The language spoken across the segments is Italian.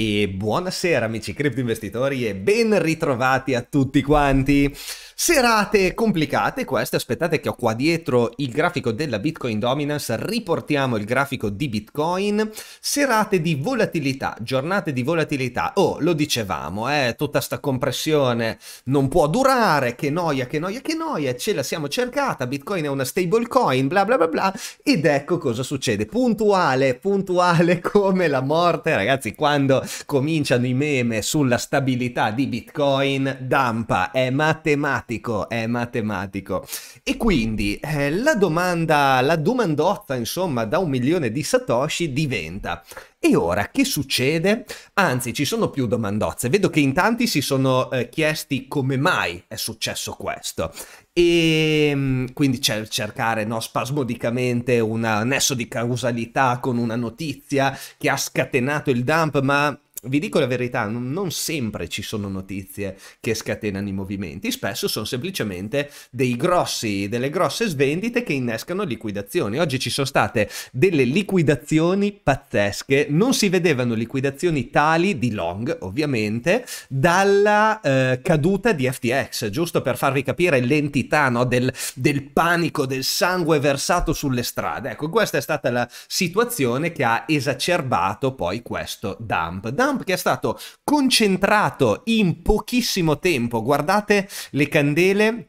E buonasera amici investitori e ben ritrovati a tutti quanti. Serate complicate queste, aspettate che ho qua dietro il grafico della Bitcoin Dominance, riportiamo il grafico di Bitcoin, serate di volatilità, giornate di volatilità, oh lo dicevamo, eh, tutta sta compressione non può durare, che noia, che noia, che noia, ce la siamo cercata, Bitcoin è una stablecoin, bla bla bla bla, ed ecco cosa succede, puntuale, puntuale come la morte, ragazzi, quando cominciano i meme sulla stabilità di Bitcoin, dampa, è matematica matematico, è matematico. E quindi eh, la domanda, la domandozza, insomma, da un milione di Satoshi diventa. E ora che succede? Anzi, ci sono più domandozze. Vedo che in tanti si sono eh, chiesti come mai è successo questo. E ehm, quindi cercare no, spasmodicamente un nesso di causalità con una notizia che ha scatenato il dump, ma vi dico la verità, non sempre ci sono notizie che scatenano i movimenti, spesso sono semplicemente grossi, delle grosse svendite che innescano liquidazioni. Oggi ci sono state delle liquidazioni pazzesche, non si vedevano liquidazioni tali di long, ovviamente, dalla eh, caduta di FTX, giusto per farvi capire l'entità no, del, del panico, del sangue versato sulle strade. Ecco, questa è stata la situazione che ha esacerbato poi questo dump. dump Trump che è stato concentrato in pochissimo tempo. Guardate le candele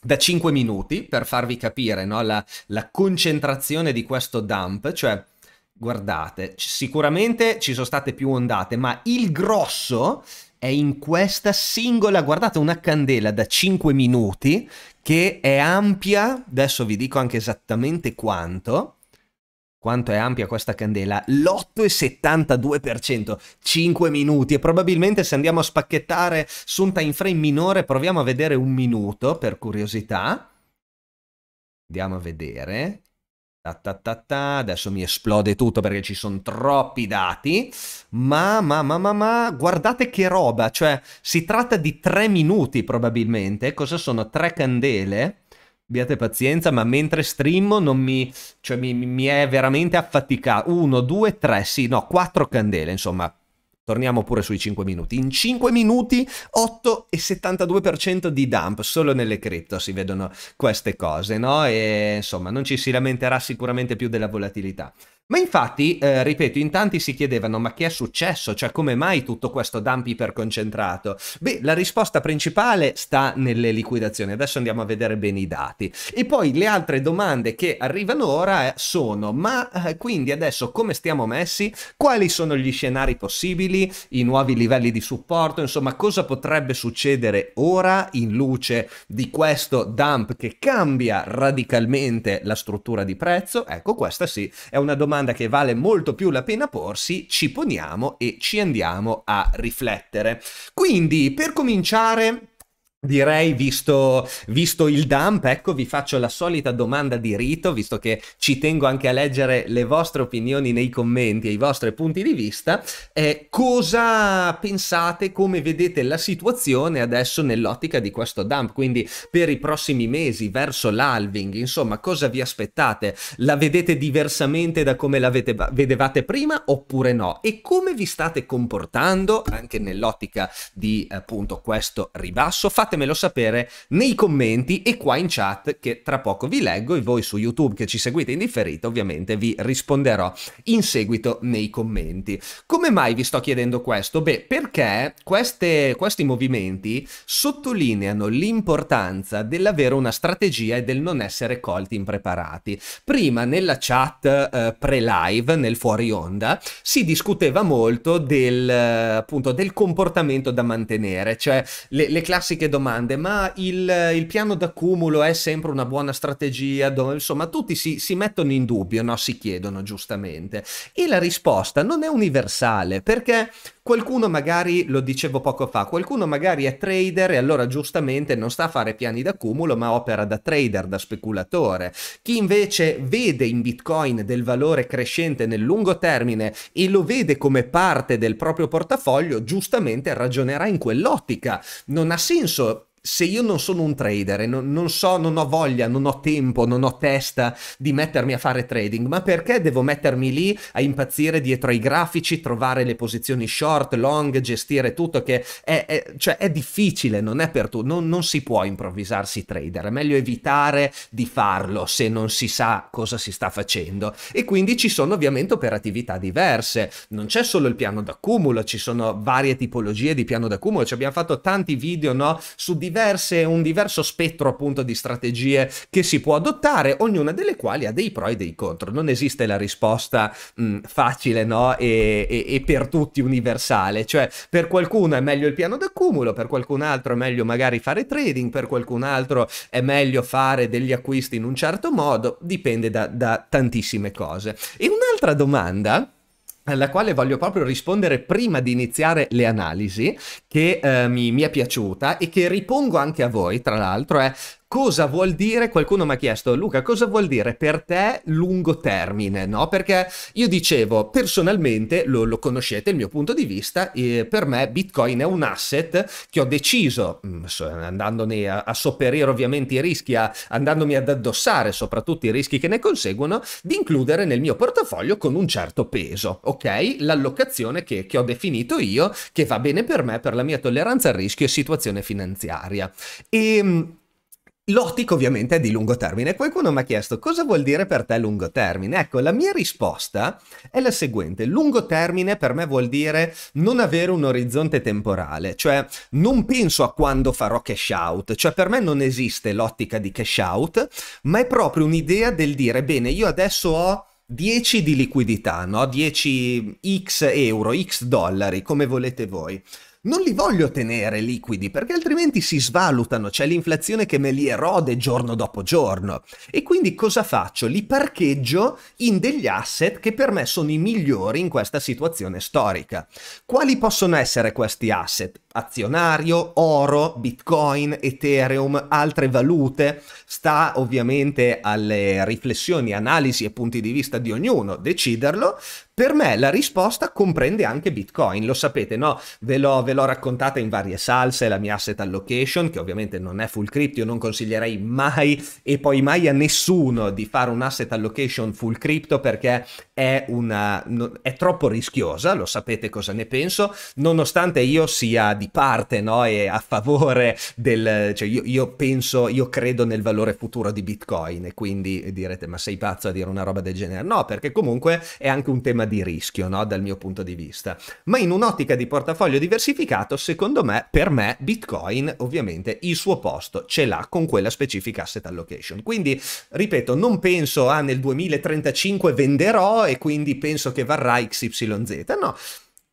da 5 minuti per farvi capire no? la, la concentrazione di questo dump, cioè guardate, sicuramente ci sono state più ondate, ma il grosso è in questa singola, guardate una candela da 5 minuti che è ampia, adesso vi dico anche esattamente quanto, quanto è ampia questa candela, l'8,72%, 5 minuti e probabilmente se andiamo a spacchettare su un time frame minore proviamo a vedere un minuto per curiosità. Andiamo a vedere. Ta ta ta ta. Adesso mi esplode tutto perché ci sono troppi dati. Ma, ma, ma, ma, ma, guardate che roba. Cioè, si tratta di 3 minuti probabilmente. Cosa sono? 3 candele abbiate pazienza, ma mentre streamo non mi, cioè mi, mi è veramente affaticato. Uno, due, tre, sì, no, quattro candele, insomma. Torniamo pure sui 5 minuti. In 5 minuti 8,72% di dump, solo nelle cripto si vedono queste cose, no? E insomma, non ci si lamenterà sicuramente più della volatilità. Ma infatti, eh, ripeto, in tanti si chiedevano ma che è successo? Cioè come mai tutto questo dump iperconcentrato? Beh, la risposta principale sta nelle liquidazioni. Adesso andiamo a vedere bene i dati. E poi le altre domande che arrivano ora eh, sono ma eh, quindi adesso come stiamo messi? Quali sono gli scenari possibili? I nuovi livelli di supporto? Insomma, cosa potrebbe succedere ora in luce di questo dump che cambia radicalmente la struttura di prezzo? Ecco, questa sì è una domanda domanda che vale molto più la pena porsi, ci poniamo e ci andiamo a riflettere. Quindi, per cominciare... Direi, visto, visto, il dump, ecco, vi faccio la solita domanda di rito, visto che ci tengo anche a leggere le vostre opinioni nei commenti e i vostri punti di vista. Eh, cosa pensate, come vedete la situazione adesso nell'ottica di questo dump? Quindi per i prossimi mesi, verso l'alving, insomma, cosa vi aspettate? La vedete diversamente da come la vedevate prima oppure no? E come vi state comportando anche nell'ottica di appunto questo ribasso? Fate fatemelo sapere nei commenti e qua in chat che tra poco vi leggo e voi su YouTube che ci seguite in differita ovviamente vi risponderò in seguito nei commenti. Come mai vi sto chiedendo questo? Beh, perché queste, questi movimenti sottolineano l'importanza dell'avere una strategia e del non essere colti impreparati. Prima nella chat eh, pre-live, nel fuori onda, si discuteva molto del, appunto, del comportamento da mantenere, cioè le, le classiche domande domande, ma il, il piano d'accumulo è sempre una buona strategia? Dove, insomma, tutti si, si mettono in dubbio, no? si chiedono giustamente. E la risposta non è universale, perché Qualcuno magari, lo dicevo poco fa, qualcuno magari è trader e allora giustamente non sta a fare piani d'accumulo ma opera da trader, da speculatore. Chi invece vede in Bitcoin del valore crescente nel lungo termine e lo vede come parte del proprio portafoglio, giustamente ragionerà in quell'ottica. Non ha senso se io non sono un trader e non, non, so, non ho voglia, non ho tempo, non ho testa di mettermi a fare trading, ma perché devo mettermi lì a impazzire dietro ai grafici, trovare le posizioni short, long, gestire tutto che è, è, cioè è difficile, non è per tu, non, non si può improvvisarsi trader, è meglio evitare di farlo se non si sa cosa si sta facendo e quindi ci sono ovviamente operatività diverse, non c'è solo il piano d'accumulo, ci sono varie tipologie di piano d'accumulo, ci abbiamo fatto tanti video no, su diversi diverse, un diverso spettro appunto di strategie che si può adottare, ognuna delle quali ha dei pro e dei contro. Non esiste la risposta mh, mm, facile no? E, e, e, per tutti universale, cioè per qualcuno è meglio il piano d'accumulo, per qualcun altro è meglio magari fare trading, per qualcun altro è meglio fare degli acquisti in un certo modo, dipende da, da tantissime cose. E un'altra domanda alla quale voglio proprio rispondere prima di iniziare le analisi, che eh, mi, mi, è piaciuta e che ripongo anche a voi, tra l'altro, è cosa vuol dire, qualcuno mi ha chiesto, Luca, cosa vuol dire per te lungo termine, no? Perché io dicevo, personalmente, lo, lo conoscete il mio punto di vista, eh, per me Bitcoin è un asset che ho deciso, mm, andandone a, a sopperire ovviamente i rischi, a, andandomi ad addossare soprattutto i rischi che ne conseguono, di includere nel mio portafoglio con un certo peso, ok? L'allocazione che, che ho definito io, che va bene per me, per la mia tolleranza al rischio e situazione finanziaria. E ehm, L'ottica ovviamente è di lungo termine. Qualcuno mi ha chiesto cosa vuol dire per te lungo termine. Ecco, la mia risposta è la seguente. Lungo termine per me vuol dire non avere un orizzonte temporale, cioè non penso a quando farò cash out, cioè per me non esiste l'ottica di cash out, ma è proprio un'idea del dire, bene, io adesso ho 10 di liquidità, no? 10 x euro, x dollari, come volete voi non li voglio tenere liquidi perché altrimenti si svalutano, c'è l'inflazione che me li erode giorno dopo giorno. E quindi cosa faccio? Li parcheggio in degli asset che per me sono i migliori in questa situazione storica. Quali possono essere questi asset? azionario, oro, bitcoin, ethereum, altre valute, sta ovviamente alle riflessioni, analisi e punti di vista di ognuno deciderlo. Per me la risposta comprende anche bitcoin, lo sapete, no? Ve l'ho, ve l'ho raccontata in varie salse, la mia asset allocation, che ovviamente non è full crypto, io non consiglierei mai e poi mai a nessuno di fare un asset allocation full crypto perché è, una, è troppo rischiosa, lo sapete cosa ne penso, nonostante io sia di di parte no? e a favore del... Cioè io, io, penso, io credo nel valore futuro di Bitcoin e quindi direte ma sei pazzo a dire una roba del genere? No, perché comunque è anche un tema di rischio no? dal mio punto di vista. Ma in un'ottica di portafoglio diversificato, secondo me, per me, Bitcoin ovviamente il suo posto ce l'ha con quella specifica asset allocation. Quindi, ripeto, non penso a ah, nel 2035 venderò e quindi penso che varrà XYZ. No,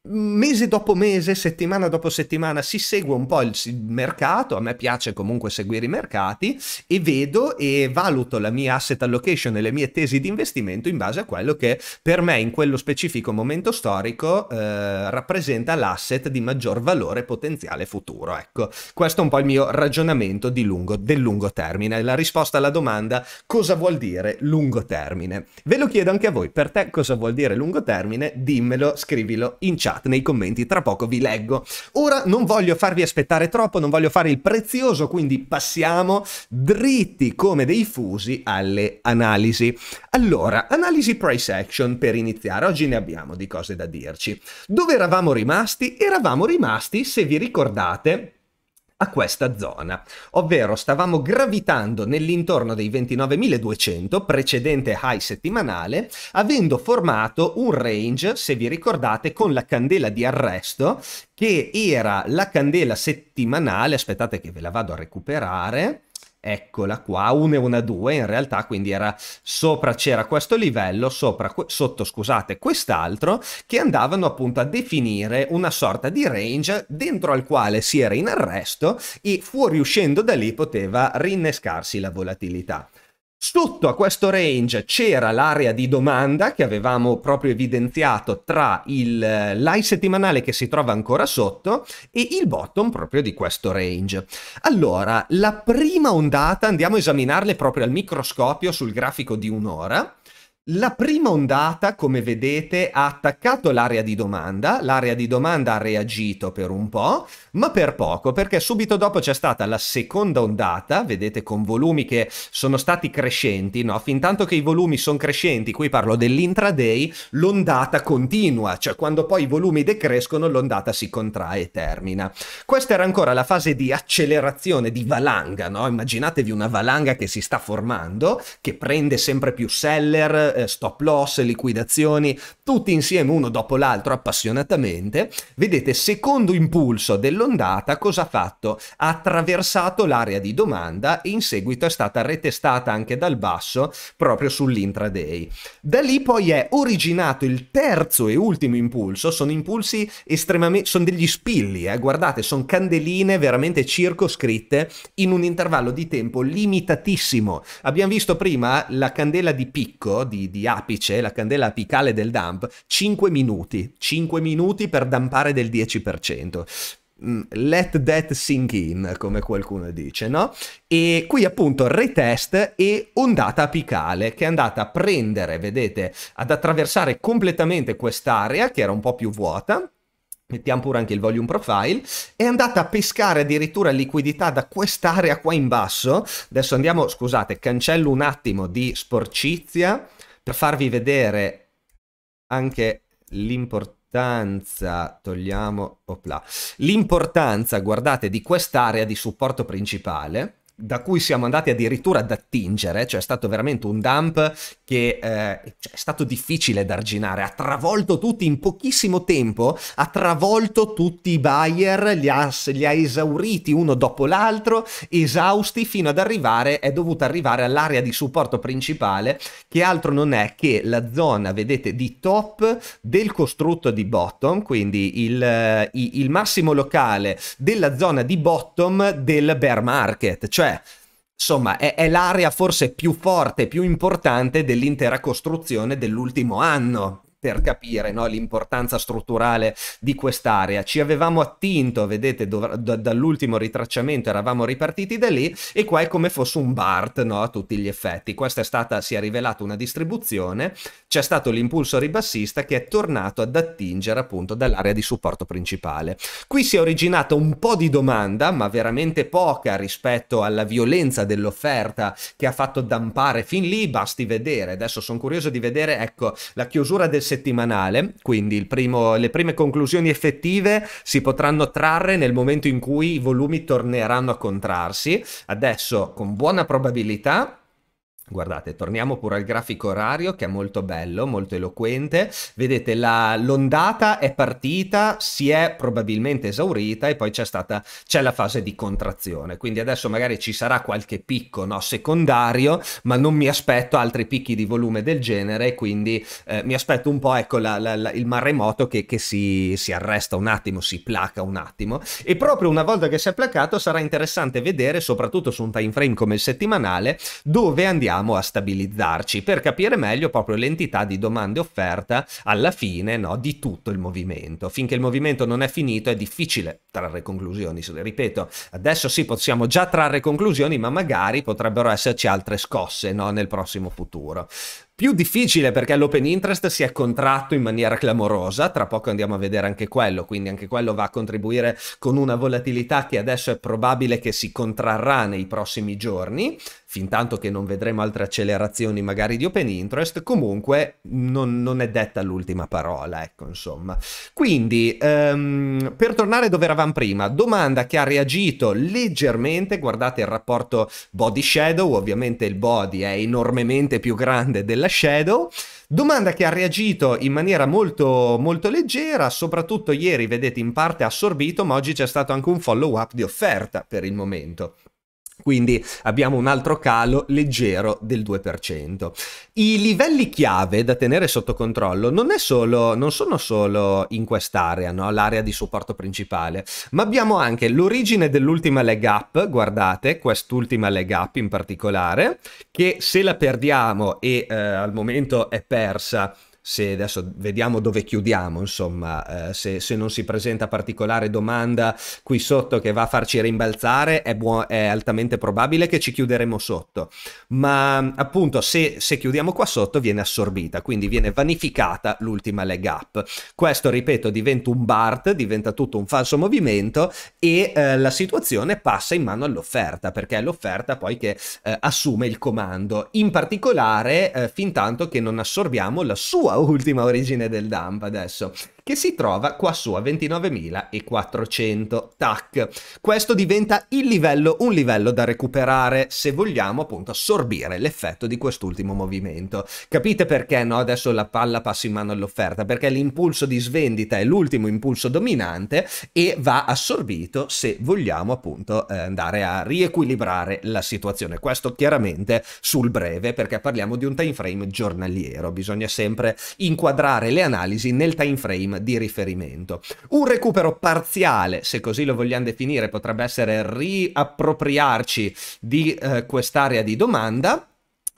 mese dopo mese, settimana dopo settimana si segue un po' il mercato, a me piace comunque seguire i mercati e vedo e valuto la mia asset allocation e le mie tesi di investimento in base a quello che per me in quello specifico momento storico eh, rappresenta l'asset di maggior valore potenziale futuro. Ecco, questo è un po' il mio ragionamento di lungo, del lungo termine, la risposta alla domanda cosa vuol dire lungo termine. Ve lo chiedo anche a voi, per te cosa vuol dire lungo termine? Dimmelo, scrivilo in chat chat, nei commenti, tra poco vi leggo. Ora non voglio farvi aspettare troppo, non voglio fare il prezioso, quindi passiamo dritti come dei fusi alle analisi. Allora, analisi price action per iniziare, oggi ne abbiamo di cose da dirci. Dove eravamo rimasti? Eravamo rimasti, se vi ricordate, a questa zona, ovvero stavamo gravitando nell'intorno dei 29.200 precedente high settimanale, avendo formato un range, se vi ricordate, con la candela di arresto che era la candela settimanale, aspettate che ve la vado a recuperare, Eccola qua, 1 e 1 2 in realtà, quindi era sopra c'era questo livello, sopra, sotto scusate quest'altro, che andavano appunto a definire una sorta di range dentro al quale si era in arresto e fuoriuscendo da lì poteva rinnescarsi la volatilità. Sotto a questo range c'era l'area di domanda che avevamo proprio evidenziato tra il, eh, l'high settimanale che si trova ancora sotto e il bottom proprio di questo range. Allora, la prima ondata andiamo a esaminarle proprio al microscopio sul grafico di un'ora. La prima ondata, come vedete, ha attaccato l'area di domanda, l'area di domanda ha reagito per un po', ma per poco, perché subito dopo c'è stata la seconda ondata, vedete con volumi che sono stati crescenti, no? Fintanto che i volumi sono crescenti, qui parlo dell'intraday, l'ondata continua, cioè quando poi i volumi decrescono l'ondata si contrae e termina. Questa era ancora la fase di accelerazione, di valanga, no? Immaginatevi una valanga che si sta formando, che prende sempre più seller, eh, stop loss, liquidazioni, tutti insieme uno dopo l'altro appassionatamente, vedete secondo impulso dell'ondata cosa ha fatto? Ha attraversato l'area di domanda e in seguito è stata retestata anche dal basso proprio sull'intraday. Da lì poi è originato il terzo e ultimo impulso, sono impulsi estremamente, sono degli spilli, eh, guardate, sono candeline veramente circoscritte in un intervallo di tempo limitatissimo. Abbiamo visto prima la candela di picco di di, apice, la candela apicale del dump, 5 minuti, 5 minuti per dampare del 10% mm, let that sink in, come qualcuno dice, no? E qui appunto retest e ondata apicale che è andata a prendere, vedete, ad attraversare completamente quest'area che era un po' più vuota. Mettiamo pure anche il volume profile, è andata a pescare addirittura liquidità da quest'area qua in basso. Adesso andiamo, scusate, cancello un attimo di sporcizia, per farvi vedere anche l'importanza, togliamo, opla, l'importanza, guardate, di quest'area di supporto principale, da cui siamo andati addirittura ad attingere, cioè è stato veramente un dump che eh, cioè è stato difficile da arginare, ha travolto tutti in pochissimo tempo, ha travolto tutti i buyer, li ha, li ha esauriti uno dopo l'altro, esausti fino ad arrivare, è dovuto arrivare all'area di supporto principale, che altro non è che la zona, vedete, di top del costrutto di bottom, quindi il, il massimo locale della zona di bottom del bear market, cioè cioè, insomma, è, è l'area forse più forte, più importante dell'intera costruzione dell'ultimo anno per capire no, l'importanza strutturale di quest'area. Ci avevamo attinto, vedete, dov- d- dall'ultimo ritracciamento eravamo ripartiti da lì e qua è come fosse un BART no, a tutti gli effetti. Questa è stata, si è rivelata una distribuzione, c'è stato l'impulso ribassista che è tornato ad attingere appunto dall'area di supporto principale. Qui si è originata un po' di domanda, ma veramente poca rispetto alla violenza dell'offerta che ha fatto dampare fin lì, basti vedere. Adesso sono curioso di vedere, ecco, la chiusura del settimanale, quindi primo, le prime conclusioni effettive si potranno trarre nel momento in cui i volumi torneranno a contrarsi. Adesso, con buona probabilità, Guardate, torniamo pure al grafico orario che è molto bello, molto eloquente. Vedete, la, l'ondata è partita, si è probabilmente esaurita e poi c'è stata c'è la fase di contrazione. Quindi adesso magari ci sarà qualche picco no, secondario, ma non mi aspetto altri picchi di volume del genere. Quindi eh, mi aspetto un po' ecco, la, la, il maremoto che, che si, si, arresta un attimo, si placa un attimo. E proprio una volta che si è placato sarà interessante vedere, soprattutto su un time frame come il settimanale, dove andiamo proviamo a stabilizzarci per capire meglio proprio l'entità di domanda e offerta alla fine no, di tutto il movimento. Finché il movimento non è finito è difficile trarre conclusioni, ripeto, adesso sì possiamo già trarre conclusioni, ma magari potrebbero esserci altre scosse no, nel prossimo futuro. Più difficile perché l'open interest si è contratto in maniera clamorosa, tra poco andiamo a vedere anche quello, quindi anche quello va a contribuire con una volatilità che adesso è probabile che si contrarrà nei prossimi giorni, fin tanto che non vedremo altre accelerazioni magari di open interest, comunque non, non è detta l'ultima parola, ecco insomma. Quindi, um, per tornare dove eravamo prima, domanda che ha reagito leggermente, guardate il rapporto body shadow, ovviamente il body è enormemente più grande della della Shadow. Domanda che ha reagito in maniera molto, molto leggera, soprattutto ieri, vedete, in parte assorbito, ma oggi c'è stato anche un follow up di offerta per il momento quindi abbiamo un altro calo leggero del 2%. I livelli chiave da tenere sotto controllo non, solo, non sono solo in quest'area, no? l'area di supporto principale, ma abbiamo anche l'origine dell'ultima leg up, guardate, quest'ultima leg up in particolare, che se la perdiamo e eh, al momento è persa, se adesso vediamo dove chiudiamo, insomma, eh, se, se, non si presenta particolare domanda qui sotto che va a farci rimbalzare, è, buo- è altamente probabile che ci chiuderemo sotto. Ma appunto, se, se chiudiamo qua sotto, viene assorbita, quindi viene vanificata l'ultima leg up. Questo, ripeto, diventa un BART, diventa tutto un falso movimento e eh, la situazione passa in mano all'offerta, perché è l'offerta poi che eh, assume il comando, in particolare eh, fin tanto che non assorbiamo la sua ultima origine del dump adesso che si trova qua su a 29.400 TAC. Questo diventa il livello, un livello da recuperare se vogliamo appunto assorbire l'effetto di quest'ultimo movimento. Capite perché no? Adesso la palla passa in mano all'offerta, perché l'impulso di svendita è l'ultimo impulso dominante e va assorbito se vogliamo appunto eh, andare a riequilibrare la situazione. Questo chiaramente sul breve perché parliamo di un time frame giornaliero, bisogna sempre inquadrare le analisi nel time frame di riferimento. Un recupero parziale, se così lo vogliamo definire, potrebbe essere riappropriarci di eh, quest'area di domanda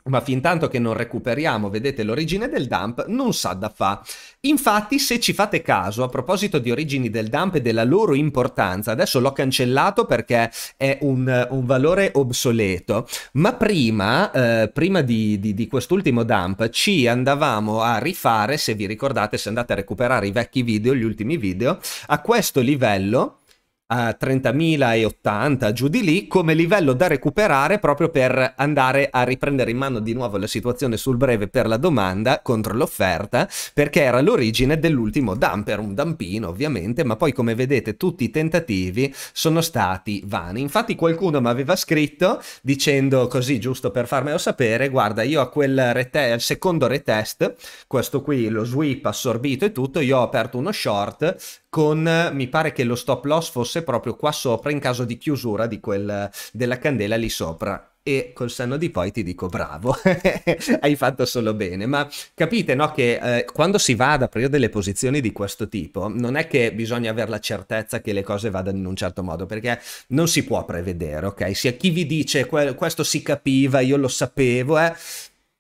ma fin tanto che non recuperiamo, vedete, l'origine del dump non sa da fa. Infatti, se ci fate caso, a proposito di origini del dump e della loro importanza, adesso l'ho cancellato perché è un, un valore obsoleto, ma prima, eh, prima di, di, di quest'ultimo dump ci andavamo a rifare, se vi ricordate, se andate a recuperare i vecchi video, gli ultimi video, a questo livello a 30.080 giù di lì come livello da recuperare proprio per andare a riprendere in mano di nuovo la situazione sul breve per la domanda contro l'offerta perché era l'origine dell'ultimo dumper un dampino ovviamente ma poi come vedete tutti i tentativi sono stati vani infatti qualcuno mi aveva scritto dicendo così giusto per farmelo sapere guarda io a quel rete- al secondo retest questo qui lo sweep assorbito e tutto io ho aperto uno short con mi pare che lo stop loss fosse proprio qua sopra in caso di chiusura di quel, della candela lì sopra e col senno di poi ti dico bravo, hai fatto solo bene, ma capite no, che eh, quando si va ad aprire delle posizioni di questo tipo non è che bisogna avere la certezza che le cose vadano in un certo modo, perché non si può prevedere, ok? Sia chi vi dice questo si capiva, io lo sapevo, eh,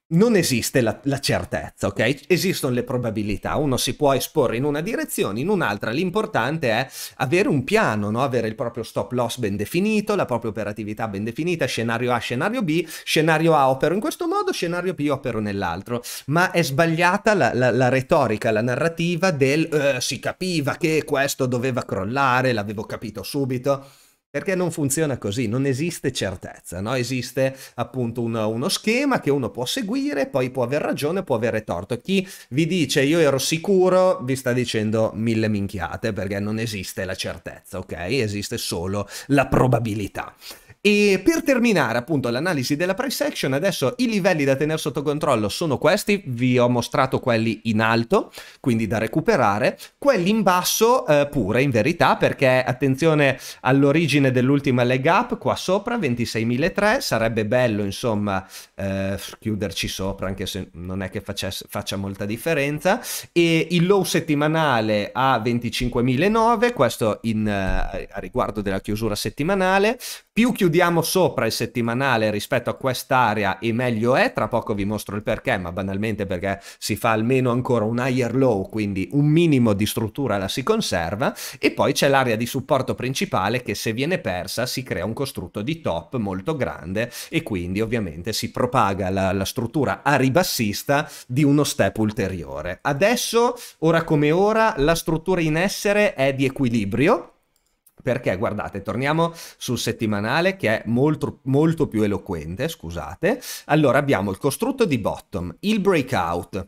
non esiste la, la, certezza, ok? Esistono le probabilità, uno si può esporre in una direzione, in un'altra, l'importante è avere un piano, no? avere il proprio stop loss ben definito, la propria operatività ben definita, scenario A, scenario B, scenario A opero in questo modo, scenario B opero nell'altro, ma è sbagliata la, la, la retorica, la narrativa del eh, si capiva che questo doveva crollare, l'avevo capito subito. Perché non funziona così, non esiste certezza, no? esiste appunto uno, uno schema che uno può seguire, poi può aver ragione, può avere torto. Chi vi dice io ero sicuro vi sta dicendo mille minchiate perché non esiste la certezza, ok? Esiste solo la probabilità. E per terminare appunto l'analisi della price action, adesso i livelli da tenere sotto controllo sono questi, vi ho mostrato quelli in alto, quindi da recuperare, quelli in basso eh, pure in verità perché attenzione all'origine dell'ultima leg up qua sopra 26.003, sarebbe bello insomma eh, chiuderci sopra anche se non è che facesse, faccia molta differenza e il low settimanale a 25.009, questo in, eh, a riguardo della chiusura settimanale, più chiudiamo sopra il settimanale rispetto a quest'area e meglio è, tra poco vi mostro il perché, ma banalmente perché si fa almeno ancora un higher low, quindi un minimo di struttura la si conserva e poi c'è l'area di supporto principale che se viene persa si crea un costrutto di top molto grande e quindi ovviamente si propaga la, la struttura a ribassista di uno step ulteriore. Adesso, ora come ora, la struttura in essere è di equilibrio, perché, guardate, torniamo sul settimanale che è molto, molto più eloquente, scusate. Allora abbiamo il costrutto di bottom, il breakout,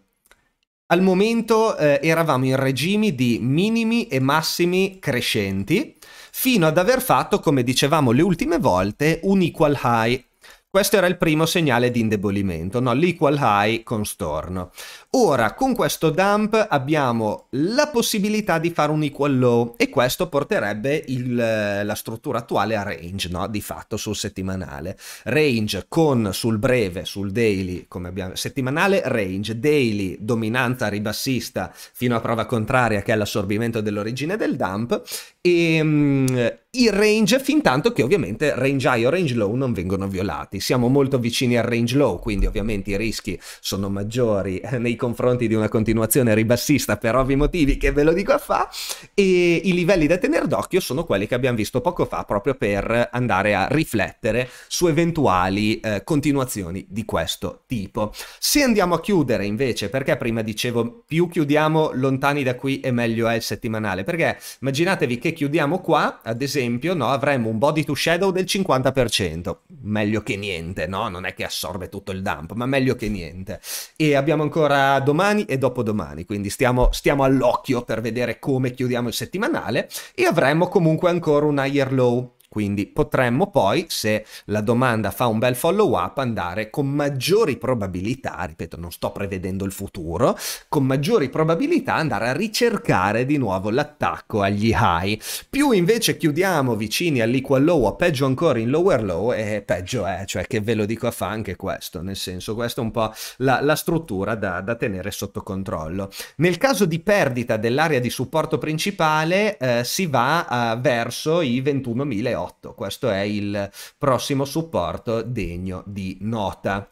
al momento eh, eravamo in regimi di minimi e massimi crescenti, fino ad aver fatto, come dicevamo le ultime volte, un equal high. Questo era il primo segnale di indebolimento, no? l'equal high con storno. Ora, con questo dump abbiamo la possibilità di fare un equal low e questo porterebbe il, la struttura attuale a range, no? di fatto sul settimanale. Range con sul breve, sul daily, come abbiamo, settimanale range, daily dominanza ribassista fino a prova contraria che è l'assorbimento dell'origine del dump e... Ehm, i range fin tanto che ovviamente range high o range low non vengono violati. Siamo molto vicini al range low, quindi ovviamente i rischi sono maggiori eh, nei confronti di una continuazione ribassista per ovvi motivi che ve lo dico a fa e i livelli da tenere d'occhio sono quelli che abbiamo visto poco fa proprio per andare a riflettere su eventuali eh, continuazioni di questo tipo. Se andiamo a chiudere invece, perché prima dicevo più chiudiamo lontani da qui e meglio è il settimanale, perché immaginatevi che chiudiamo qua, ad esempio esempio, no, avremmo un body to shadow del 50%, meglio che niente, no? Non è che assorbe tutto il dump, ma meglio che niente. E abbiamo ancora domani e dopodomani, quindi stiamo, stiamo all'occhio per vedere come chiudiamo il settimanale e avremmo comunque ancora un higher low quindi potremmo poi, se la domanda fa un bel follow up, andare con maggiori probabilità, ripeto, non sto prevedendo il futuro, con maggiori probabilità andare a ricercare di nuovo l'attacco agli high. Più invece chiudiamo vicini all'equal low o peggio ancora in lower low, e peggio è, cioè che ve lo dico a fa anche questo, nel senso questa è un po' la, la struttura da, da, tenere sotto controllo. Nel caso di perdita dell'area di supporto principale eh, si va eh, verso i 21.000 8. Questo è il prossimo supporto degno di nota.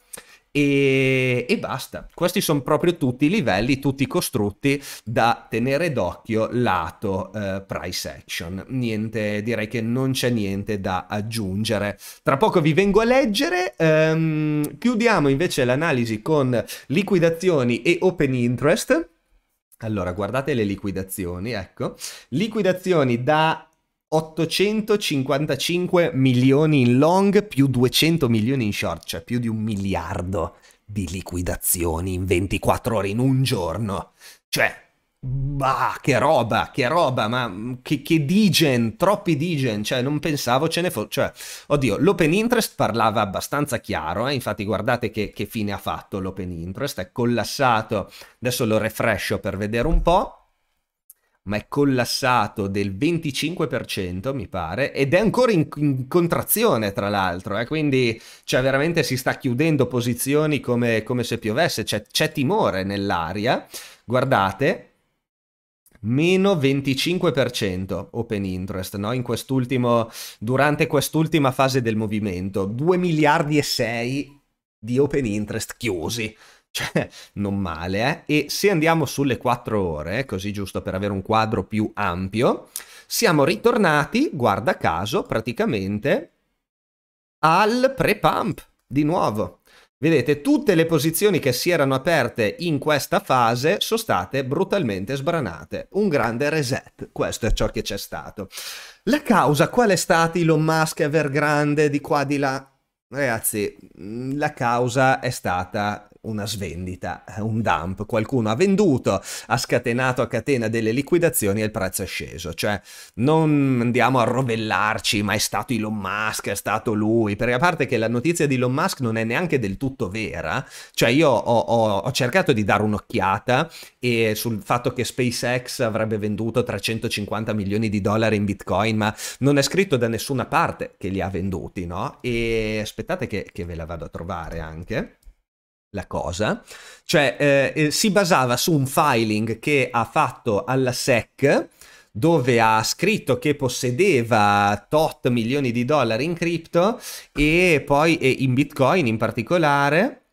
E, e, basta. Questi sono proprio tutti i livelli, tutti costrutti da tenere d'occhio lato eh, price action. Niente, direi che non c'è niente da aggiungere. Tra poco vi vengo a leggere. Ehm, chiudiamo invece l'analisi con liquidazioni e open interest. Allora, guardate le liquidazioni, ecco. Liquidazioni da 855 milioni in long più 200 milioni in short, cioè più di un miliardo di liquidazioni in 24 ore in un giorno. Cioè, bah, che roba, che roba, ma mm, che, che digen, troppi digen, cioè non pensavo ce ne fosse, cioè, oddio, l'open interest parlava abbastanza chiaro, eh? infatti guardate che, che fine ha fatto l'open interest, è collassato, adesso lo refrescio per vedere un po', ma è collassato del 25%, mi pare, ed è ancora in, in contrazione, tra l'altro, eh? quindi cioè, veramente si sta chiudendo posizioni come, come se piovesse, c'è, c'è timore nell'aria. Guardate, meno 25% open interest no? In quest'ultimo, durante quest'ultima fase del movimento, 2 miliardi e 6 di open interest chiusi cioè non male, eh? e se andiamo sulle 4 ore, così giusto per avere un quadro più ampio, siamo ritornati, guarda caso, praticamente al pre-pump di nuovo. Vedete, tutte le posizioni che si erano aperte in questa fase sono state brutalmente sbranate. Un grande reset, questo è ciò che c'è stato. La causa qual è stata Elon Musk Evergrande di qua di là? Ragazzi, mm, la causa è stata una svendita, eh, un dump, qualcuno ha venduto, ha scatenato a catena delle liquidazioni e il prezzo è sceso, cioè non andiamo a rovellarci, ma è stato Elon Musk, è stato lui, perché a parte che la notizia di Elon Musk non è neanche del tutto vera, cioè io ho, ho, ho cercato di dare un'occhiata sul fatto che SpaceX avrebbe venduto 350 milioni di dollari in bitcoin, ma non è scritto da nessuna parte che li ha venduti, no? E aspettate che, che ve la vado a trovare anche la cosa, cioè eh, eh, si basava su un filing che ha fatto alla SEC dove ha scritto che possedeva tot milioni di dollari in cripto e poi e in bitcoin in particolare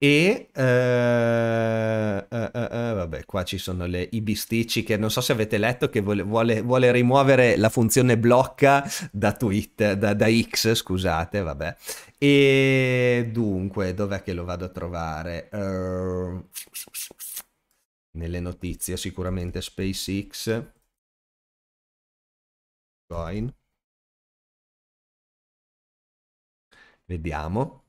e uh, uh, uh, vabbè, qua ci sono le, i bisticci che non so se avete letto che vuole, vuole, vuole rimuovere la funzione blocca da tweet, da, da, X, scusate, vabbè. E dunque, dov'è che lo vado a trovare? Eh, nelle notizie sicuramente SpaceX. Coin. Vediamo.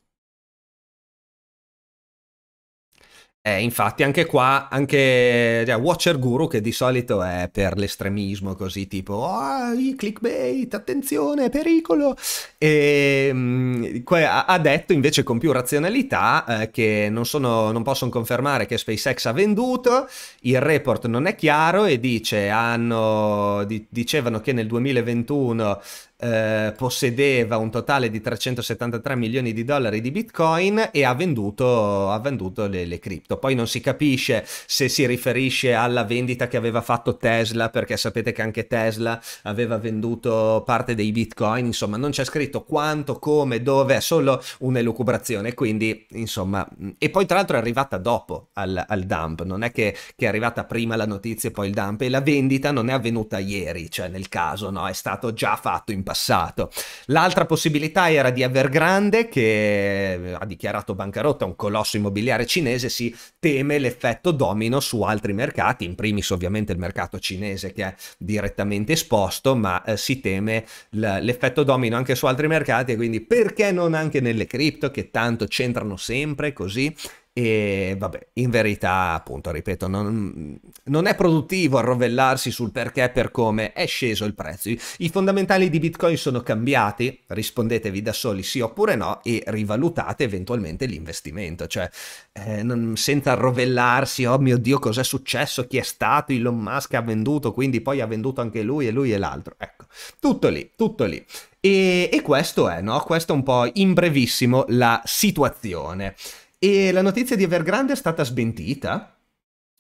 Eh, infatti anche qua, anche cioè, Watcher Guru che di solito è per l'estremismo così tipo oh, clickbait, attenzione, pericolo, e, ehm, mh, ha detto invece con più razionalità eh, che non, sono, non possono confermare che SpaceX ha venduto, il report non è chiaro e dice hanno, di, dicevano che nel 2021 eh, possedeva un totale di 373 milioni di dollari di bitcoin e ha venduto, ha venduto le, le cripto. Poi non si capisce se si riferisce alla vendita che aveva fatto Tesla, perché sapete che anche Tesla aveva venduto parte dei bitcoin, insomma non c'è scritto quanto, come, dove, è solo un'elucubrazione, quindi insomma... E poi tra l'altro è arrivata dopo al, al dump, non è che, che, è arrivata prima la notizia e poi il dump, e la vendita non è avvenuta ieri, cioè nel caso, no, è stato già fatto in passato. L'altra possibilità era di Evergrande che ha dichiarato bancarotta, un colosso immobiliare cinese, si teme l'effetto domino su altri mercati, in primis ovviamente il mercato cinese che è direttamente esposto, ma eh, si teme l'effetto domino anche su altri mercati e quindi perché non anche nelle cripto che tanto c'entrano sempre così? E vabbè, in verità, appunto, ripeto, non, non, è produttivo arrovellarsi sul perché e per come è sceso il prezzo. I fondamentali di Bitcoin sono cambiati, rispondetevi da soli sì oppure no e rivalutate eventualmente l'investimento. Cioè, eh, non, senza arrovellarsi, oh mio Dio, cos'è successo, chi è stato, Elon Musk ha venduto, quindi poi ha venduto anche lui e lui e l'altro. Ecco, tutto lì, tutto lì. E, e questo è, no? Questo è un po' in brevissimo la situazione. E la notizia di Evergrande è stata smentita?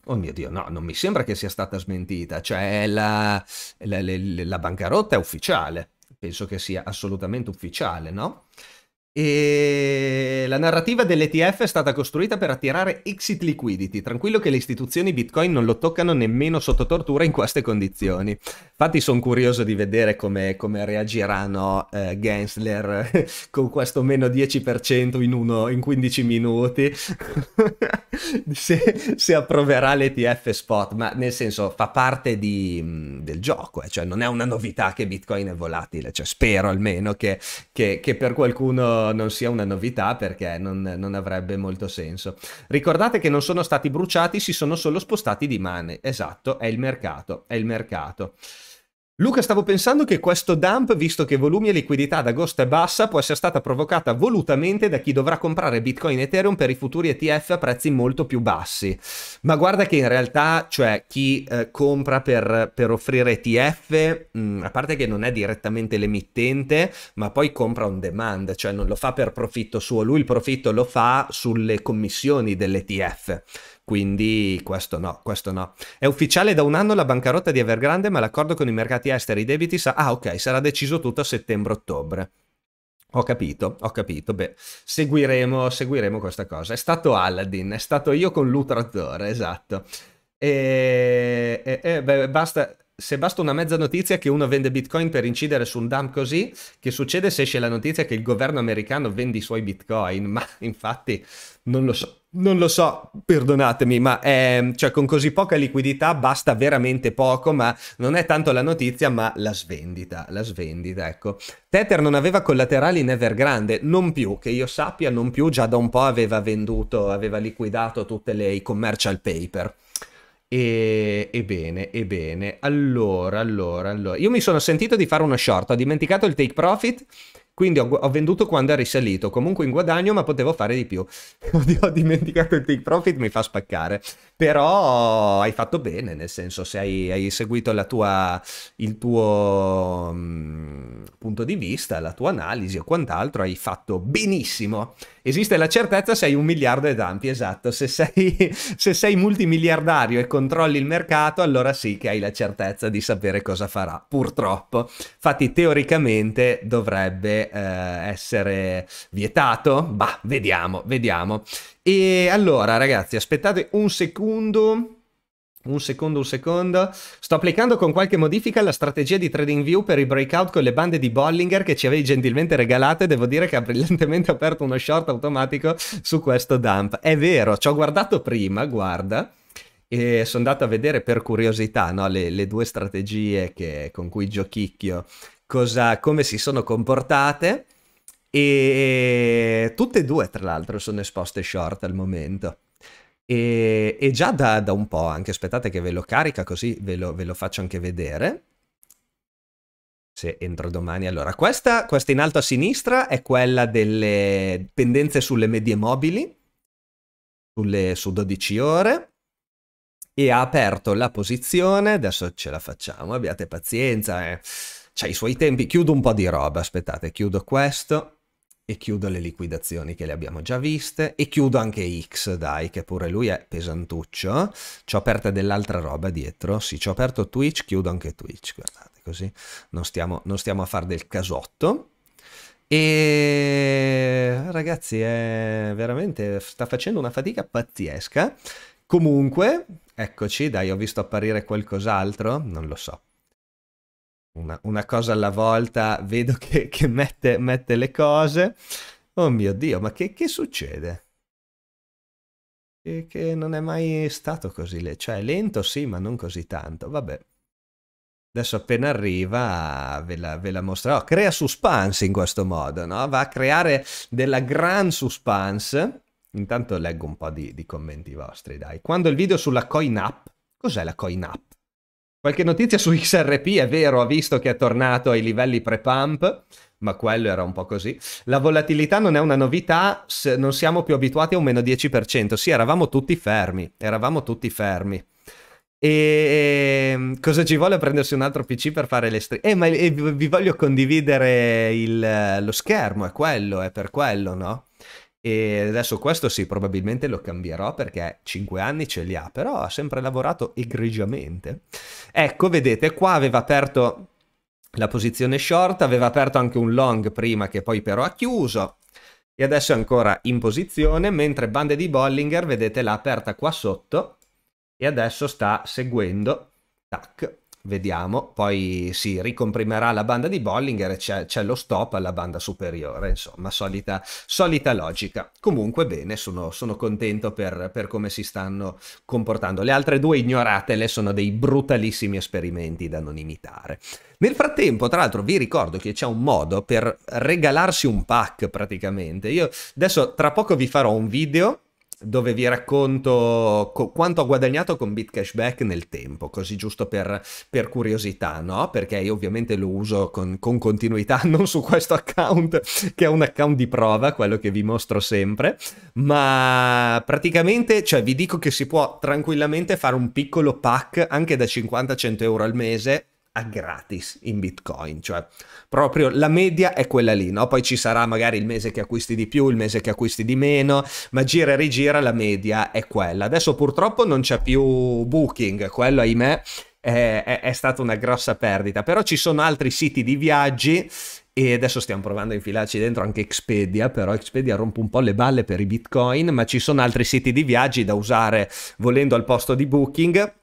Oh mio Dio, no, non mi sembra che sia stata smentita, cioè la, la, la, la bancarotta è ufficiale, penso che sia assolutamente ufficiale, no? E la narrativa dell'ETF è stata costruita per attirare exit liquidity. Tranquillo che le istituzioni Bitcoin non lo toccano nemmeno sotto tortura in queste condizioni. Infatti, sono curioso di vedere come, come reagiranno eh, Gensler con questo meno 10% in, uno, in 15 minuti. se, se, approverà l'ETF spot, ma nel senso fa parte di, del gioco, eh? cioè non è una novità che Bitcoin è volatile. Cioè, spero almeno che, che, che per qualcuno non sia una novità perché non, non, avrebbe molto senso. Ricordate che non sono stati bruciati, si sono solo spostati di mani. Esatto, è il mercato, è il mercato. Luca, stavo pensando che questo dump, visto che volumi e liquidità ad agosto è bassa, può essere stata provocata volutamente da chi dovrà comprare Bitcoin e Ethereum per i futuri ETF a prezzi molto più bassi. Ma guarda che in realtà, cioè, chi eh, compra per, per, offrire ETF, mh, mm, a parte che non è direttamente l'emittente, ma poi compra on demand, cioè non lo fa per profitto suo, lui il profitto lo fa sulle commissioni dell'ETF. Quindi questo no, questo no. È ufficiale da un anno la bancarotta di Evergrande, ma l'accordo con i mercati esteri e i debiti sa... Ah, ok, sarà deciso tutto a settembre-ottobre. Ho capito, ho capito. Beh, seguiremo, seguiremo questa cosa. È stato Aladdin, è stato io con l'utratore, esatto. E, e, e beh, basta se basta una mezza notizia che uno vende bitcoin per incidere su un dump così, che succede se esce la notizia che il governo americano vende i suoi bitcoin? Ma infatti non lo so, non lo so, perdonatemi, ma è, ehm, cioè, con così poca liquidità basta veramente poco, ma non è tanto la notizia, ma la svendita, la svendita, ecco. Tether non aveva collaterali in Evergrande, non più, che io sappia non più, già da un po' aveva venduto, aveva liquidato tutte le commercial paper. E, e, bene, Allora, allora, allora. Io mi sono sentito di fare uno short, ho dimenticato il take profit, quindi ho, ho venduto quando è risalito. Comunque in guadagno, ma potevo fare di più. ho dimenticato il take profit, mi fa spaccare però hai fatto bene, nel senso se hai, hai seguito tua, il tuo mh, mm, punto di vista, la tua analisi o quant'altro, hai fatto benissimo. Esiste la certezza se hai un miliardo e ampi, esatto, se sei, se sei multimiliardario e controlli il mercato, allora sì che hai la certezza di sapere cosa farà, purtroppo. Infatti teoricamente dovrebbe eh, essere vietato, bah vediamo, vediamo. E allora, ragazzi, aspettate un secondo. Un secondo, un secondo. Sto applicando con qualche modifica la strategia di TradingView per i breakout con le bande di Bollinger che ci avevi gentilmente regalato e devo dire che ha brillantemente aperto uno short automatico su questo dump. È vero, ci ho guardato prima, guarda, e sono andato a vedere per curiosità no, le, le, due strategie che, con cui giochicchio, cosa, come si sono comportate e tutte e due, tra l'altro, sono esposte short al momento. E, e già da, da, un po', anche aspettate che ve lo carica così ve lo, ve lo faccio anche vedere. Se entro domani. Allora, questa, questa in alto a sinistra è quella delle pendenze sulle medie mobili, sulle, su 12 ore e ha aperto la posizione. Adesso ce la facciamo, abbiate pazienza. Eh. C'ha i suoi tempi. Chiudo un po' di roba, aspettate, chiudo questo e chiudo le liquidazioni che le abbiamo già viste e chiudo anche X, dai, che pure lui è pesantuccio. Ci ho aperta dell'altra roba dietro, sì, ci ho aperto Twitch, chiudo anche Twitch, guardate, così non stiamo, non stiamo a fare del casotto. E ragazzi, è veramente sta facendo una fatica pazzesca. Comunque, eccoci, dai, ho visto apparire qualcos'altro, non lo so una, una cosa alla volta, vedo che, che mette, mette, le cose. Oh mio Dio, ma che, che succede? Che, che, non è mai stato così lento. Cioè, lento sì, ma non così tanto. Vabbè. Adesso appena arriva ve la, ve la mostrerò. Oh, crea suspense in questo modo, no? Va a creare della gran suspense. Intanto leggo un po' di, di commenti vostri, dai. Quando il video sulla coin app, cos'è la coin app? Qualche notizia su XRP, è vero, ha visto che è tornato ai livelli pre-pump, ma quello era un po' così. La volatilità non è una novità, non siamo più abituati a un meno 10%. Sì, eravamo tutti fermi, eravamo tutti fermi. E ehm, cosa ci vuole prendersi un altro PC per fare le stream? Eh, ma eh, vi voglio condividere il, lo schermo, è quello, è per quello, no? E adesso questo sì, probabilmente lo cambierò perché 5 anni ce li ha, però ha sempre lavorato egregiamente. Ecco, vedete, qua aveva aperto la posizione short, aveva aperto anche un long prima che poi però ha chiuso. E adesso è ancora in posizione, mentre bande di Bollinger, vedete, l'ha aperta qua sotto e adesso sta seguendo, tac, vediamo, poi si ricomprimerà la banda di Bollinger e c'è, c'è lo stop alla banda superiore, insomma, solita, solita logica. Comunque bene, sono, sono contento per, per, come si stanno comportando. Le altre due ignoratele sono dei brutalissimi esperimenti da non imitare. Nel frattempo, tra l'altro, vi ricordo che c'è un modo per regalarsi un pack praticamente. Io adesso tra poco vi farò un video dove vi racconto co- quanto ho guadagnato con BitCashback nel tempo, così giusto per, per curiosità, no? Perché io ovviamente lo uso con, con, continuità, non su questo account, che è un account di prova, quello che vi mostro sempre, ma praticamente, cioè, vi dico che si può tranquillamente fare un piccolo pack anche da 50-100 euro al mese a gratis in bitcoin cioè proprio la media è quella lì no poi ci sarà magari il mese che acquisti di più il mese che acquisti di meno ma gira e rigira la media è quella adesso purtroppo non c'è più booking quello ahimè è, è, è stata una grossa perdita però ci sono altri siti di viaggi e adesso stiamo provando a infilarci dentro anche Expedia, però Expedia rompe un po' le balle per i bitcoin, ma ci sono altri siti di viaggi da usare volendo al posto di Booking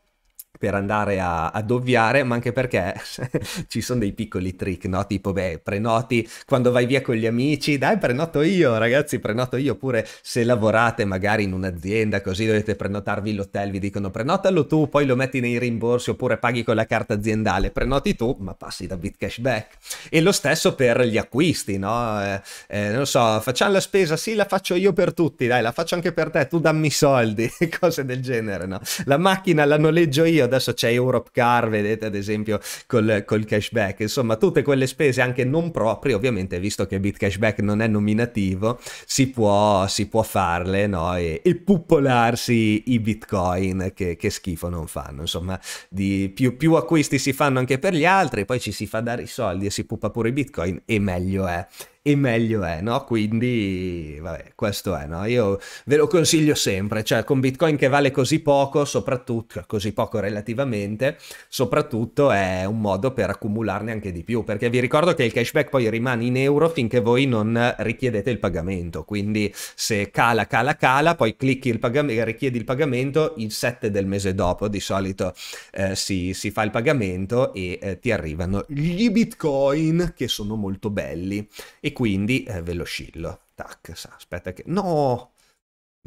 per andare a, ad ovviare, ma anche perché ci sono dei piccoli trick, no? Tipo, beh, prenoti quando vai via con gli amici, dai, prenoto io, ragazzi, prenoto io. Oppure se lavorate magari in un'azienda così dovete prenotarvi l'hotel, vi dicono prenotalo tu, poi lo metti nei rimborsi oppure paghi con la carta aziendale, prenoti tu, ma passi da Back. E lo stesso per gli acquisti, no? Eh, eh, non so, facciamo la spesa, sì, la faccio io per tutti, dai, la faccio anche per te, tu dammi soldi, cose del genere, no? La macchina la noleggio io, adesso c'è Europe Car, vedete ad esempio col, col, cashback, insomma tutte quelle spese anche non proprie, ovviamente visto che Bitcashback non è nominativo, si può, si può farle no? e, e, puppolarsi i bitcoin che, che, schifo non fanno, insomma di, più, più acquisti si fanno anche per gli altri, poi ci si fa dare i soldi e si puppa pure i bitcoin e meglio è e meglio è, no? Quindi, vabbè, questo è, no? Io ve lo consiglio sempre, cioè con Bitcoin che vale così poco, soprattutto, cioè così poco relativamente, soprattutto è un modo per accumularne anche di più, perché vi ricordo che il cashback poi rimane in euro finché voi non richiedete il pagamento, quindi se cala, cala, cala, poi clicchi il pagamento, richiedi il pagamento, il 7 del mese dopo di solito eh, si, si, fa il pagamento e eh, ti arrivano gli Bitcoin che sono molto belli. E quindi eh, ve lo scillo. Tac, aspetta che... No!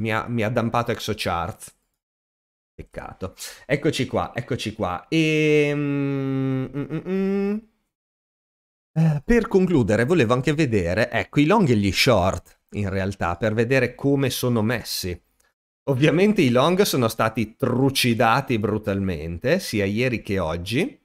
Mi ha, mi ha dampato ExoCharts. Peccato. Eccoci qua, eccoci qua. E... Ehm, mm, mm, mm. eh, per concludere, volevo anche vedere, ecco, i long e gli short, in realtà, per vedere come sono messi. Ovviamente i long sono stati trucidati brutalmente, sia ieri che oggi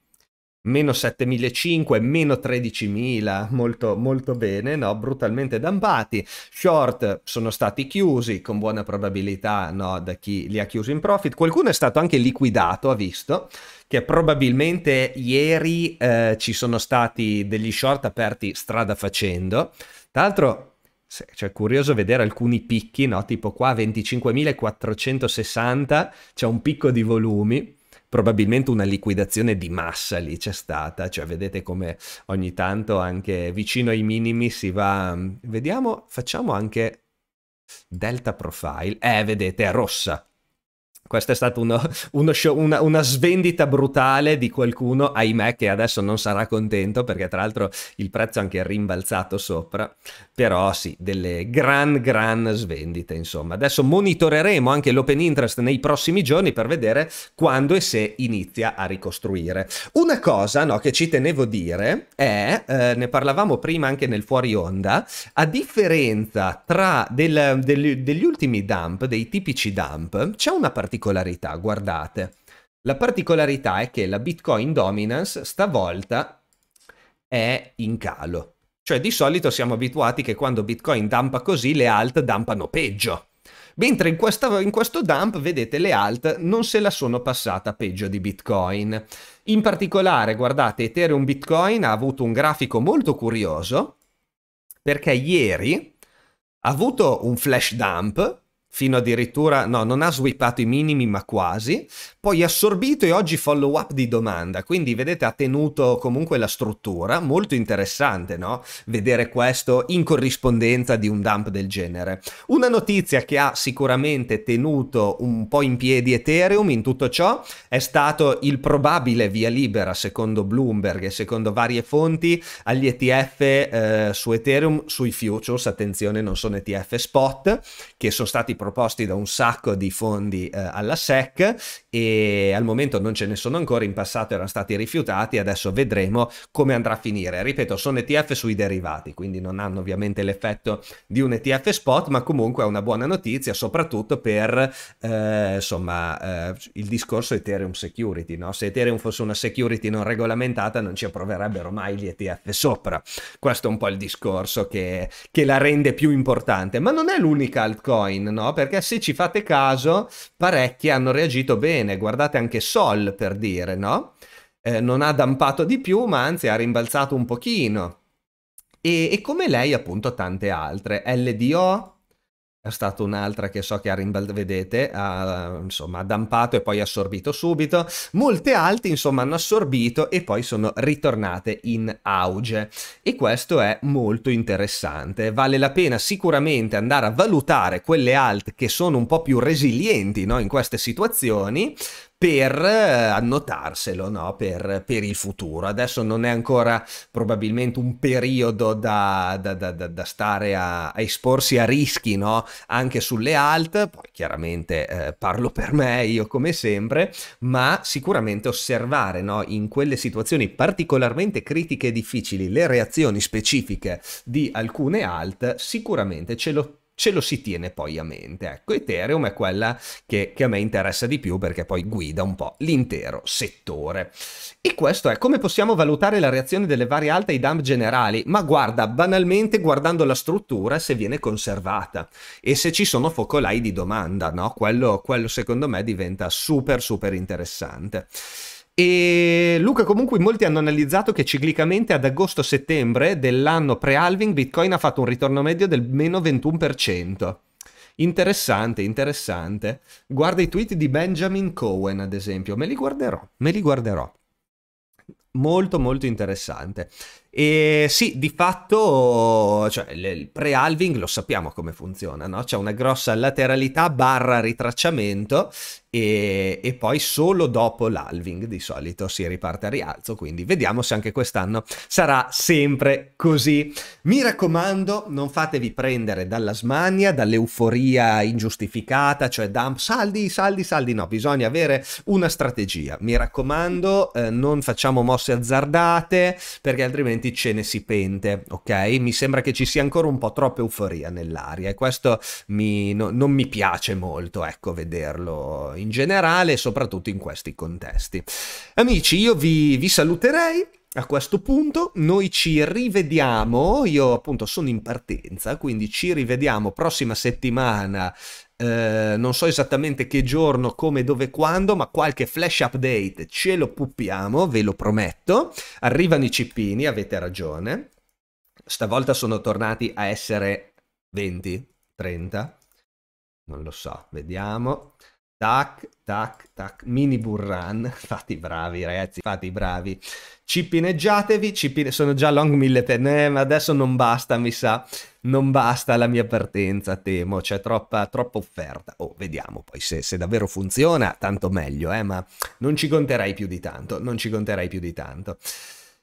meno 7.500, meno 13.000, molto, molto bene, no? brutalmente dampati. Short sono stati chiusi con buona probabilità no? da chi li ha chiusi in profit. Qualcuno è stato anche liquidato, ha visto, che probabilmente ieri eh, ci sono stati degli short aperti strada facendo. Tra l'altro cioè, curioso vedere alcuni picchi, no? tipo qua 25.460 c'è un picco di volumi probabilmente una liquidazione di massa lì c'è stata, cioè vedete come ogni tanto anche vicino ai minimi si va, mm, vediamo, facciamo anche delta profile, eh vedete è rossa, questo è stato uno, uno show, una, una, svendita brutale di qualcuno, ahimè, che adesso non sarà contento perché tra l'altro il prezzo è anche rimbalzato sopra, però sì, delle gran gran svendite insomma. Adesso monitoreremo anche l'open interest nei prossimi giorni per vedere quando e se inizia a ricostruire. Una cosa no, che ci tenevo a dire è, eh, ne parlavamo prima anche nel fuori onda, a differenza tra del, del, degli ultimi dump, dei tipici dump, c'è una particolare particolarità, guardate. La particolarità è che la Bitcoin dominance stavolta è in calo. Cioè di solito siamo abituati che quando Bitcoin dampa così le alt dampano peggio. Mentre in, questa, in, questo dump, vedete, le alt non se la sono passata peggio di Bitcoin. In particolare, guardate, Ethereum Bitcoin ha avuto un grafico molto curioso perché ieri ha avuto un flash dump fino addirittura, no, non ha swipato i minimi ma quasi, poi assorbito e oggi follow up di domanda, quindi vedete ha tenuto comunque la struttura, molto interessante no? vedere questo in corrispondenza di un dump del genere. Una notizia che ha sicuramente tenuto un po' in piedi Ethereum in tutto ciò è stato il probabile via libera secondo Bloomberg e secondo varie fonti agli ETF eh, su Ethereum, sui futures, attenzione non sono ETF spot, che sono stati proposti da un sacco di fondi eh, alla SEC e al momento non ce ne sono ancora, in passato erano stati rifiutati, adesso vedremo come andrà a finire. Ripeto, sono ETF sui derivati, quindi non hanno ovviamente l'effetto di un ETF spot, ma comunque è una buona notizia, soprattutto per eh, insomma, eh, il discorso Ethereum Security. No? Se Ethereum fosse una security non regolamentata non ci approverebbero mai gli ETF sopra. Questo è un po' il discorso che, che la rende più importante, ma non è l'unica altcoin, no? Perché se ci fate caso, parecchi hanno reagito bene. Guardate anche Sol, per dire, no? Eh, non ha dampato di più, ma anzi ha rimbalzato un pochino. E, e come lei, appunto, tante altre. LDO, è stata un'altra che so che ha rimbalzato, vedete, ha insomma dampato e poi assorbito subito, molte altre insomma hanno assorbito e poi sono ritornate in auge e questo è molto interessante, vale la pena sicuramente andare a valutare quelle alt che sono un po' più resilienti no, in queste situazioni per eh, annotarselo no? per, per, il futuro. Adesso non è ancora probabilmente un periodo da, da, da, da stare a, a, esporsi a rischi no? anche sulle alt, poi chiaramente eh, parlo per me io come sempre, ma sicuramente osservare no? in quelle situazioni particolarmente critiche e difficili le reazioni specifiche di alcune alt sicuramente ce lo ce lo si tiene poi a mente. Ecco, Ethereum è quella che, che, a me interessa di più perché poi guida un po' l'intero settore. E questo è come possiamo valutare la reazione delle varie alte ai dump generali, ma guarda, banalmente guardando la struttura se viene conservata e se ci sono focolai di domanda, no? quello, quello secondo me diventa super super interessante. E Luca, comunque, molti hanno analizzato che ciclicamente ad agosto-settembre dell'anno pre-halving Bitcoin ha fatto un ritorno medio del meno 21%. Interessante, interessante. Guarda i tweet di Benjamin Cohen, ad esempio, me li guarderò, me li guarderò molto molto interessante. E sì, di fatto, cioè, il pre-halving lo sappiamo come funziona, no? C'è una grossa lateralità barra ritracciamento e, e, poi solo dopo l'halving di solito si riparte a rialzo, quindi vediamo se anche quest'anno sarà sempre così. Mi raccomando, non fatevi prendere dalla smania, dall'euforia ingiustificata, cioè dump saldi, saldi, saldi, no, bisogna avere una strategia. Mi raccomando, eh, non facciamo mosse mosse azzardate, perché altrimenti ce ne si pente, ok? Mi sembra che ci sia ancora un po' troppa euforia nell'aria e questo mi, no, non mi piace molto, ecco, vederlo in generale, soprattutto in questi contesti. Amici, io vi, vi saluterei. A questo punto noi ci rivediamo, io appunto sono in partenza, quindi ci rivediamo prossima settimana, eh, non so esattamente che giorno, come, dove, quando, ma qualche flash update ce lo puppiamo, ve lo prometto. Arrivano i cippini, avete ragione. Stavolta sono tornati a essere 20, 30, non lo so, vediamo. Tac, tac, tac, mini burran, fate i bravi ragazzi, fate i bravi, cipineggiatevi, cipine... sono già long 1000, eh, ma adesso non basta mi sa, non basta la mia partenza temo, c'è troppa, troppa offerta, oh vediamo poi se, se davvero funziona, tanto meglio, eh, ma non ci conterai più di tanto, non ci conterai più di tanto.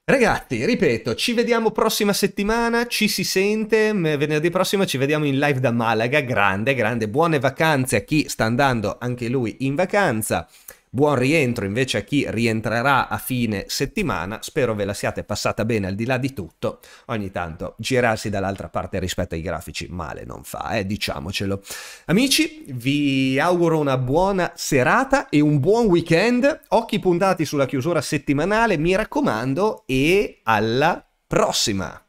Ragazzi, ripeto, ci vediamo prossima settimana, ci si sente, venerdì prossimo ci vediamo in live da Malaga, grande, grande, buone vacanze a chi sta andando anche lui in vacanza. Buon rientro invece a chi rientrerà a fine settimana, spero ve la siate passata bene al di là di tutto, ogni tanto girarsi dall'altra parte rispetto ai grafici male non fa, eh, diciamocelo. Amici, vi auguro una buona serata e un buon weekend, occhi puntati sulla chiusura settimanale, mi raccomando, e alla prossima!